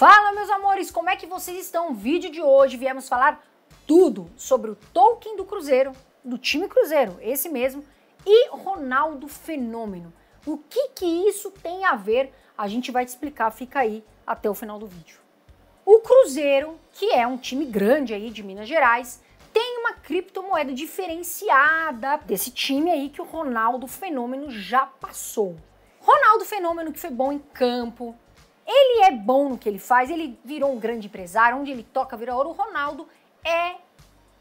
Fala meus amores, como é que vocês estão? No vídeo de hoje viemos falar tudo sobre o Tolkien do Cruzeiro, do time Cruzeiro, esse mesmo, e Ronaldo Fenômeno. O que que isso tem a ver? A gente vai te explicar, fica aí até o final do vídeo. O Cruzeiro, que é um time grande aí de Minas Gerais, tem uma criptomoeda diferenciada desse time aí que o Ronaldo Fenômeno já passou. Ronaldo Fenômeno que foi bom em campo, ele é bom no que ele faz, ele virou um grande empresário, onde ele toca vira ouro. O Ronaldo é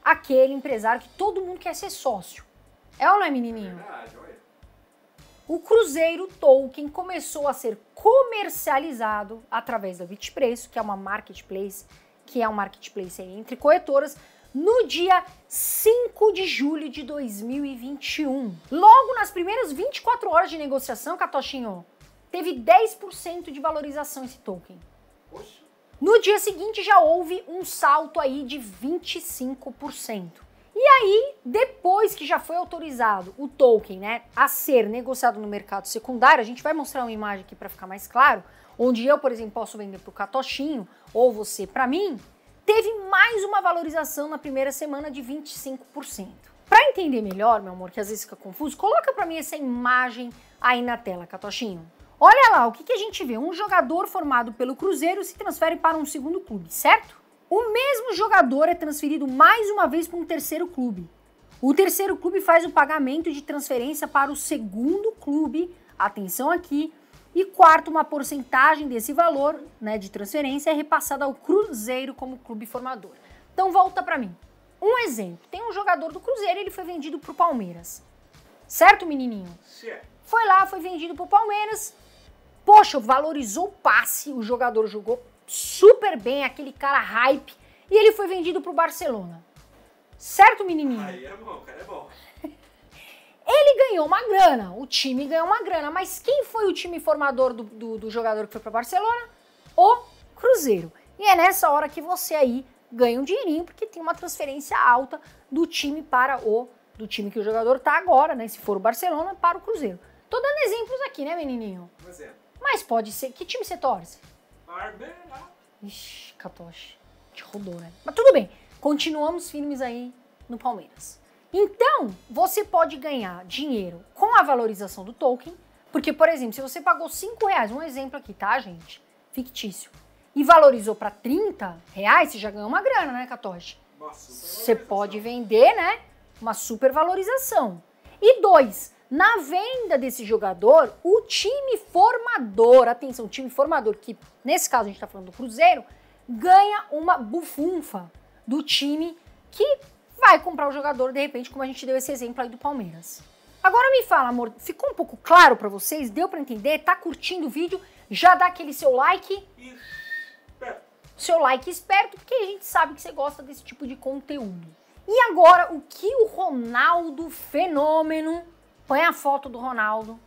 aquele empresário que todo mundo quer ser sócio. É ou não é, menininho? Verdade, olha. O Cruzeiro Tolkien começou a ser comercializado através da Bitpreço, que é uma marketplace, que é um marketplace entre corretoras, no dia 5 de julho de 2021. Logo nas primeiras 24 horas de negociação, Catochinho, teve 10% de valorização esse token. No dia seguinte já houve um salto aí de 25%. E aí, depois que já foi autorizado o token, né, a ser negociado no mercado secundário, a gente vai mostrar uma imagem aqui para ficar mais claro, onde eu, por exemplo, posso vender para o Catochinho ou você para mim, teve mais uma valorização na primeira semana de 25%. Para entender melhor, meu amor, que às vezes fica confuso, coloca para mim essa imagem aí na tela, Catochinho. Olha lá, o que, que a gente vê? Um jogador formado pelo Cruzeiro se transfere para um segundo clube, certo? O mesmo jogador é transferido mais uma vez para um terceiro clube. O terceiro clube faz o pagamento de transferência para o segundo clube, atenção aqui, e quarto, uma porcentagem desse valor né, de transferência é repassada ao Cruzeiro como clube formador. Então volta para mim. Um exemplo, tem um jogador do Cruzeiro, ele foi vendido para o Palmeiras. Certo, menininho? Sim. Foi lá, foi vendido para o Palmeiras, Poxa, valorizou o passe, o jogador jogou super bem, aquele cara hype, e ele foi vendido pro Barcelona. Certo, menininho? Aí é bom, cara é bom. Ele ganhou uma grana, o time ganhou uma grana, mas quem foi o time formador do, do, do jogador que foi para Barcelona? O Cruzeiro. E é nessa hora que você aí ganha um dinheirinho, porque tem uma transferência alta do time para o. do time que o jogador tá agora, né? Se for o Barcelona, para o Cruzeiro. Tô dando exemplos aqui, né, menininho? Um exemplo. Mas pode ser. Que time você torce? Barberá. Né? Ixi, Catoche. Te rodou, né? Mas tudo bem. Continuamos firmes aí no Palmeiras. Então, você pode ganhar dinheiro com a valorização do token, porque, por exemplo, se você pagou 5 reais, um exemplo aqui, tá, gente? Fictício. E valorizou para 30 reais, você já ganhou uma grana, né, Catoche? Você pode vender, né? Uma super valorização. E dois, na venda desse jogador, o time formador, atenção, o time formador, que nesse caso a gente está falando do Cruzeiro, ganha uma bufunfa do time que vai comprar o jogador, de repente, como a gente deu esse exemplo aí do Palmeiras. Agora me fala, amor, ficou um pouco claro para vocês? Deu para entender? Tá curtindo o vídeo? Já dá aquele seu like? Seu like esperto, porque a gente sabe que você gosta desse tipo de conteúdo. E agora, o que o Ronaldo Fenômeno põe a foto do Ronaldo,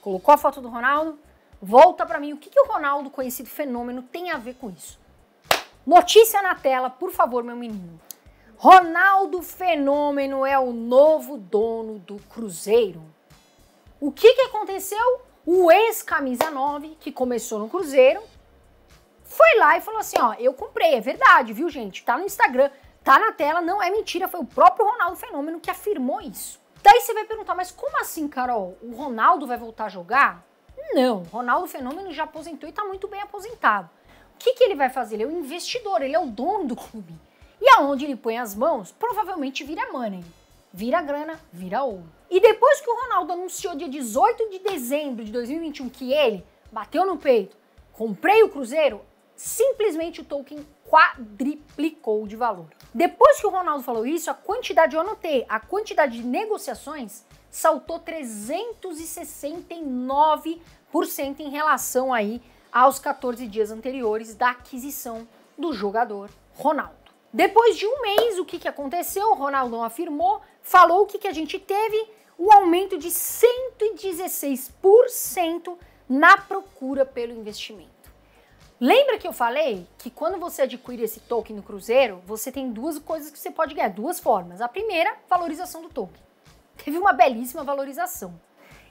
colocou a foto do Ronaldo, volta para mim o que, que o Ronaldo, conhecido fenômeno, tem a ver com isso. Notícia na tela, por favor, meu menino. Ronaldo Fenômeno é o novo dono do Cruzeiro. O que, que aconteceu? O ex-camisa 9, que começou no Cruzeiro, foi lá e falou assim: ó, eu comprei, é verdade, viu, gente? Tá no Instagram, tá na tela, não é mentira, foi o próprio Ronaldo Fenômeno que afirmou isso. Daí você vai perguntar, mas como assim, Carol? O Ronaldo vai voltar a jogar? Não, Ronaldo Fenômeno já aposentou e está muito bem aposentado. O que, que ele vai fazer? Ele é o investidor, ele é o dono do clube. E aonde ele põe as mãos, provavelmente vira money, vira grana, vira ouro. E depois que o Ronaldo anunciou dia 18 de dezembro de 2021 que ele bateu no peito, comprei o Cruzeiro, simplesmente o Tolkien quadriplicou de valor. Depois que o Ronaldo falou isso, a quantidade, eu anotei, a quantidade de negociações saltou 369% em relação aí aos 14 dias anteriores da aquisição do jogador Ronaldo. Depois de um mês, o que, que aconteceu? O Ronaldão afirmou, falou o que, que a gente teve, o aumento de 116% na procura pelo investimento. Lembra que eu falei que quando você adquire esse token no Cruzeiro, você tem duas coisas que você pode ganhar, duas formas. A primeira, valorização do token. Teve uma belíssima valorização.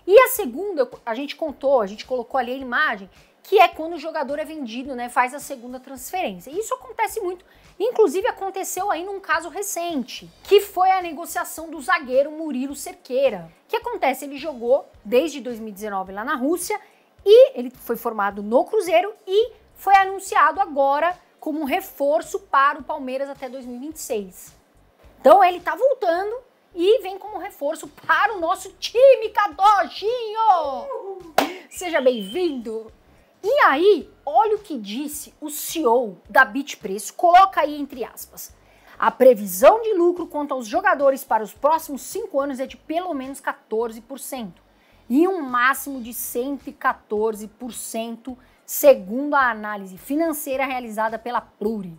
E a segunda, a gente contou, a gente colocou ali a imagem, que é quando o jogador é vendido, né, faz a segunda transferência. e Isso acontece muito. Inclusive aconteceu aí num caso recente, que foi a negociação do zagueiro Murilo Cerqueira. O que acontece? Ele jogou desde 2019 lá na Rússia e ele foi formado no Cruzeiro e foi anunciado agora como um reforço para o Palmeiras até 2026. Então ele tá voltando e vem como reforço para o nosso time, Cadojinho! Seja bem-vindo! E aí, olha o que disse o CEO da Bit coloca aí entre aspas. A previsão de lucro quanto aos jogadores para os próximos cinco anos é de pelo menos 14% e um máximo de 114%, segundo a análise financeira realizada pela Pluri.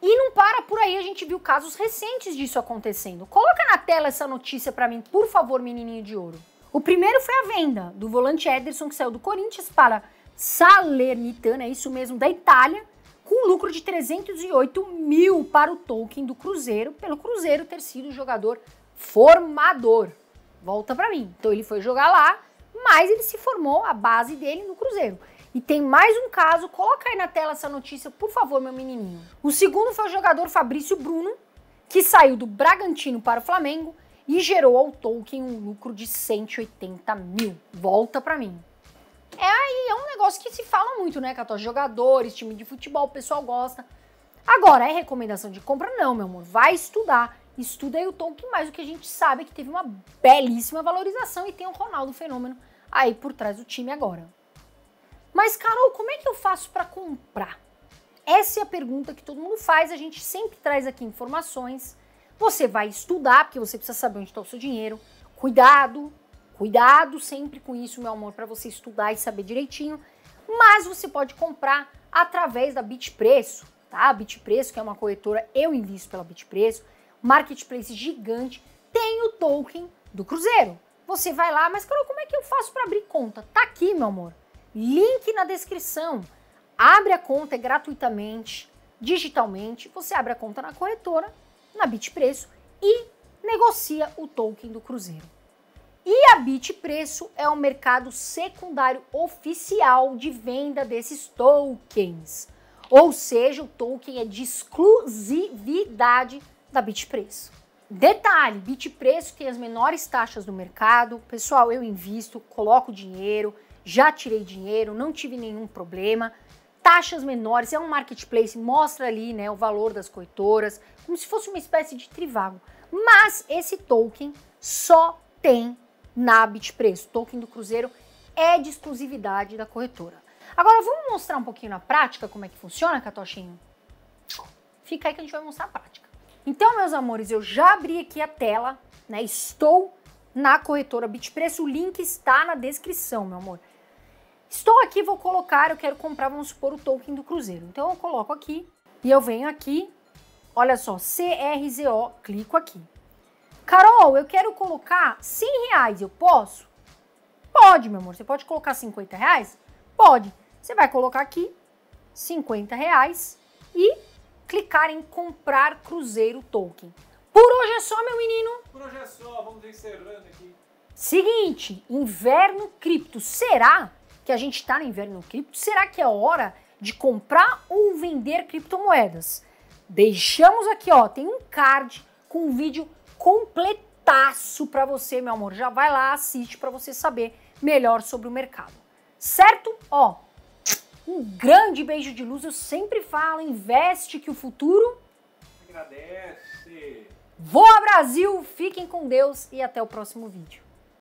E não para por aí, a gente viu casos recentes disso acontecendo. Coloca na tela essa notícia para mim, por favor, menininho de ouro. O primeiro foi a venda do volante Ederson, que saiu do Corinthians para Salernitana, é isso mesmo, da Itália, com lucro de 308 mil para o Tolkien do Cruzeiro, pelo Cruzeiro ter sido jogador formador volta para mim. Então ele foi jogar lá, mas ele se formou a base dele no Cruzeiro. E tem mais um caso, coloca aí na tela essa notícia, por favor, meu menininho. O segundo foi o jogador Fabrício Bruno, que saiu do Bragantino para o Flamengo e gerou ao Tolkien um lucro de 180 mil. Volta para mim. É aí, é um negócio que se fala muito, né, Cató? Jogadores, time de futebol, o pessoal gosta. Agora, é recomendação de compra? Não, meu amor. Vai estudar estuda aí o que é mais o que a gente sabe é que teve uma belíssima valorização e tem o Ronaldo Fenômeno aí por trás do time agora. Mas, Carol, como é que eu faço para comprar? Essa é a pergunta que todo mundo faz, a gente sempre traz aqui informações. Você vai estudar, porque você precisa saber onde está o seu dinheiro. Cuidado, cuidado sempre com isso, meu amor, para você estudar e saber direitinho. Mas você pode comprar através da Bitpreço, tá? A Bitpreço, que é uma corretora, eu invisto pela Bitpreço marketplace gigante, tem o token do Cruzeiro. Você vai lá, mas Carol, como é que eu faço para abrir conta? Tá aqui, meu amor. Link na descrição. Abre a conta é gratuitamente, digitalmente. Você abre a conta na corretora, na Bitpreço e negocia o token do Cruzeiro. E a Bitpreço é o mercado secundário oficial de venda desses tokens. Ou seja, o token é de exclusividade da Bitpreço. Detalhe, Bitpreço tem as menores taxas do mercado. Pessoal, eu invisto, coloco dinheiro, já tirei dinheiro, não tive nenhum problema. Taxas menores, é um marketplace, mostra ali né, o valor das corretoras, como se fosse uma espécie de trivago. Mas esse token só tem na Bitpreço. token do Cruzeiro é de exclusividade da corretora. Agora vamos mostrar um pouquinho na prática como é que funciona, Catochinho? Fica aí que a gente vai mostrar a prática. Então, meus amores, eu já abri aqui a tela, né? Estou na corretora Bitpreço, o link está na descrição, meu amor. Estou aqui, vou colocar, eu quero comprar, vamos supor, o token do Cruzeiro. Então eu coloco aqui e eu venho aqui, olha só, CRZO, clico aqui. Carol, eu quero colocar 100 reais, eu posso? Pode, meu amor, você pode colocar 50 reais? Pode. Você vai colocar aqui 50 reais e clicar em comprar Cruzeiro Token. Por hoje é só, meu menino. Por hoje é só, vamos encerrando aqui. Seguinte, inverno cripto. Será que a gente está no inverno cripto? Será que é hora de comprar ou vender criptomoedas? Deixamos aqui, ó, tem um card com um vídeo completaço para você, meu amor. Já vai lá, assiste para você saber melhor sobre o mercado. Certo? Ó, um grande beijo de luz, eu sempre falo, investe que o futuro agradece. Voa Brasil, fiquem com Deus e até o próximo vídeo.